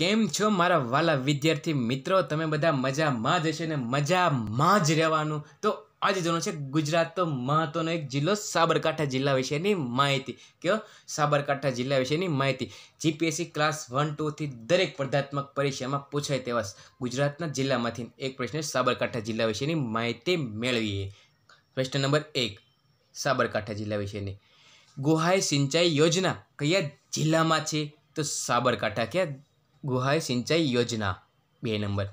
કેમ છો મારા વાલા વિદ્યાર્થી મિત્રો તમે બધા મજામાં જ હશે ને મજામાં જ રહેવાનું તો આજે જોવાનું છે ગુજરાતનો મહત્વનો એક જિલ્લો સાબરકાંઠા જિલ્લા વિશેની માહિતી કયો સાબરકાંઠા જિલ્લા વિશેની માહિતી જીપીએસસી ક્લાસ વન ટુથી દરેક સ્પર્ધાત્મક પરીક્ષામાં પૂછાય તેવા ગુજરાતના જિલ્લામાંથી એક પ્રશ્ન સાબરકાંઠા જિલ્લા વિશેની માહિતી મેળવીએ પ્રશ્ન નંબર એક સાબરકાંઠા જિલ્લા વિશેની ગુહાઈ સિંચાઈ યોજના કયા જિલ્લામાં છે તો સાબરકાંઠા ક્યાં ગુહાઈ સિંચાઈ યોજના બે નંબર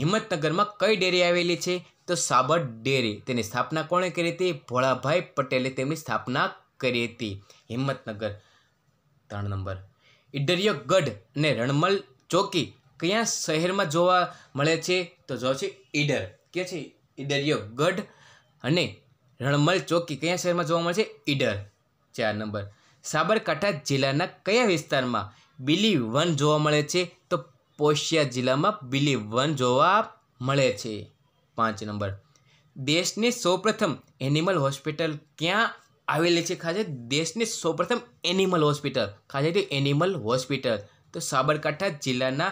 હિંમતનગરમાં કઈ ડેરી આવેલી છે તો સાબર ડેરી તેની સ્થાપના કોણે કરી હતી ભોળાભાઈ પટેલે તેમની સ્થાપના કરી હતી હિંમતનગર ત્રણ નંબર ઈડરિયો ગઢ અને રણમલ ચોકી કયા શહેરમાં જોવા મળે છે તો જો છે ઈડર કે છે ઈડરિયો ગઢ અને રણમલ ચોકી કયા શહેરમાં જોવા મળે છે ઈડર ચાર નંબર સાબરકાંઠા જિલ્લાના કયા વિસ્તારમાં બિલી વન જોવા મળે છે પોશિયા જિલ્લામાં બિલી વન જોવા મળે છે પાંચ નંબર દેશની સૌપ્રથમ એનિમલ હોસ્પિટલ ક્યાં આવેલી છે ખાસે દેશની સૌપ્રથમ એનિમલ હોસ્પિટલ ખાસ એનિમલ હોસ્પિટલ તો સાબરકાંઠા જિલ્લાના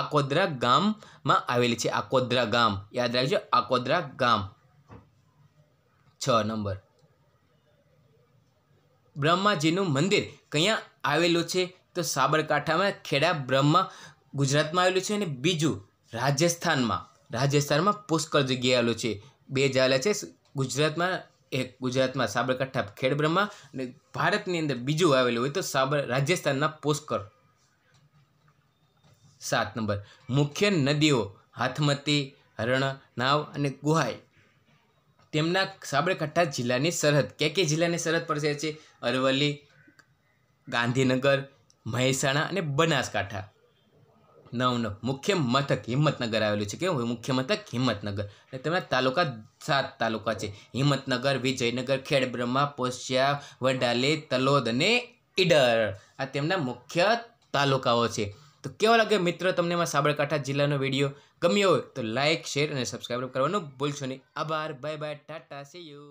આકોદરા ગામમાં આવેલી છે આકોદરા ગામ યાદ રાખજો આકોદરા ગામ છ નંબર બ્રહ્માજીનું મંદિર ક્યાં આવેલું છે તો સાબરકાંઠામાં ખેડા બ્રહ્મા ગુજરાતમાં આવેલું છે અને બીજું રાજસ્થાનમાં રાજસ્થાનમાં પુષ્કળ જગ્યાએ આવેલું છે બે જ આવેલા છે ગુજરાતમાં એક ગુજરાતમાં સાબરકાંઠા ખેડબ્રહ્મા અને ભારતની અંદર બીજું આવેલું હોય તો સાબર રાજસ્થાનના પુષ્કર સાત નંબર મુખ્ય નદીઓ હાથમતી હરણ નાવ અને ગુહાઈ તેમના સાબરકાંઠા જિલ્લાની સરહદ કે કે જિલ્લાની સરહદ પર છે અરવલ્લી ગાંધીનગર મહેસાણા અને બનાસકાંઠા નવ નવ મુખ્ય મથક હિંમતનગર આવેલું છે કેવું મુખ્ય મથક હિંમતનગર અને તેમના તાલુકા સાત તાલુકા છે હિંમતનગર વિજયનગર ખેડબ્રહ્મા પોશિયા વડાલી તલોદ અને ઈડર આ તેમના મુખ્ય તાલુકાઓ છે તો કેવો લાગે મિત્રો તમને એમાં સાબરકાંઠા જિલ્લાનો વિડીયો ગમ્યો હોય તો લાઇક શેર અને સબસ્ક્રાઈબ કરવાનું ભૂલશો નહીં આભાર bye bye tata see you